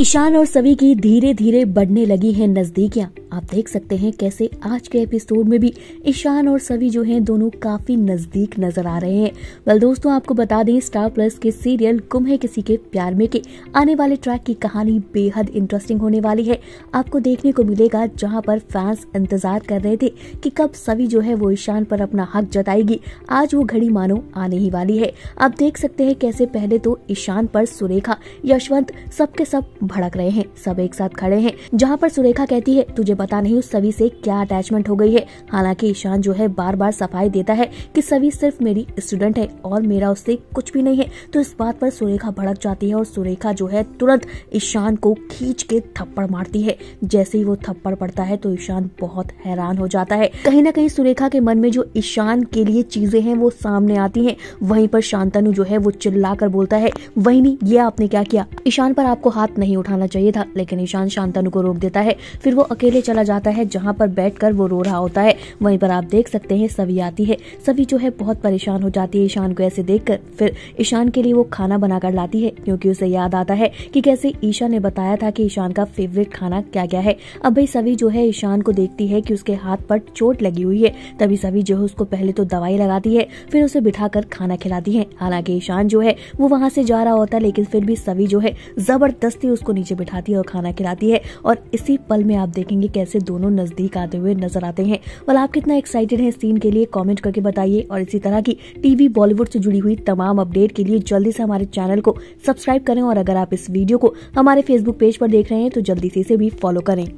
ईशान और सभी की धीरे धीरे बढ़ने लगी है नजदीकियां आप देख सकते हैं कैसे आज के एपिसोड में भी ईशान और सभी जो हैं दोनों काफी नजदीक नजर आ रहे हैं वेल दोस्तों आपको बता दें स्टार प्लस के सीरियल गुम है किसी के प्यार में के आने वाले ट्रैक की कहानी बेहद इंटरेस्टिंग होने वाली है आपको देखने को मिलेगा जहां पर फैंस इंतजार कर रहे थे कि कब सभी जो है वो ईशान पर अपना हक जताएगी आज वो घड़ी मानो आने ही वाली है आप देख सकते हैं कैसे पहले तो ईशान पर सुरेखा यशवंत सबके सब भड़क रहे हैं सब एक साथ खड़े हैं जहाँ पर सुरेखा कहती है तुझे पता नहीं उस सभी से क्या अटैचमेंट हो गई है हालांकि ईशान जो है बार बार सफाई देता है कि सभी सिर्फ मेरी स्टूडेंट है और मेरा उससे कुछ भी नहीं है तो इस बात पर सुरेखा भड़क जाती है और सुरेखा जो है तुरंत ईशान को खींच के थप्पड़ मारती है जैसे ही वो थप्पड़ पड़ता है तो ईशान बहुत हैरान हो जाता है कहीं ना कहीं सुरेखा के मन में जो ईशान के लिए चीजें हैं वो सामने आती है वहीं पर शांतनु जो है वो कर बोलता है वही नहीं ये आपने क्या किया ईशान पर आपको हाथ नहीं उठाना चाहिए था लेकिन ईशान शांतनु को रोक देता है फिर वो अकेले चला जाता है जहाँ पर बैठ वो रो रहा होता है वहीं पर आप देख सकते हैं सभी आती है सभी जो है बहुत परेशान हो जाती है ईशान को ऐसे देख फिर ईशान के लिए वो खाना बनाकर लाती है क्योंकि उसे याद आता है कि कैसे ईशा ने बताया था कि ईशान का फेवरेट खाना क्या क्या है अब भाई सभी जो है ईशान को देखती है कि उसके हाथ पर चोट लगी हुई है तभी सभी जो है उसको पहले तो दवाई लगाती है फिर उसे बिठाकर खाना खिलाती है हालांकि ईशान जो है वो वहाँ से जा रहा होता है लेकिन फिर भी सभी जो है जबरदस्ती उसको नीचे बिठाती है और खाना खिलाती है और इसी पल में आप देखेंगे कैसे दोनों नजदीक आते हुए नजर आते हैं और आप कितना एक्साइटेड हैं सीन के लिए कॉमेंट करके बताइए और इसी तरह की टीवी बॉलीवुड से जुड़ी हुई तमाम अपडेट के लिए जल्दी से हमारे चैनल को सब्सक्राइब करें और अगर आप इस वीडियो को हमारे फेसबुक पेज पर देख रहे हैं तो जल्दी से इसे भी फॉलो करें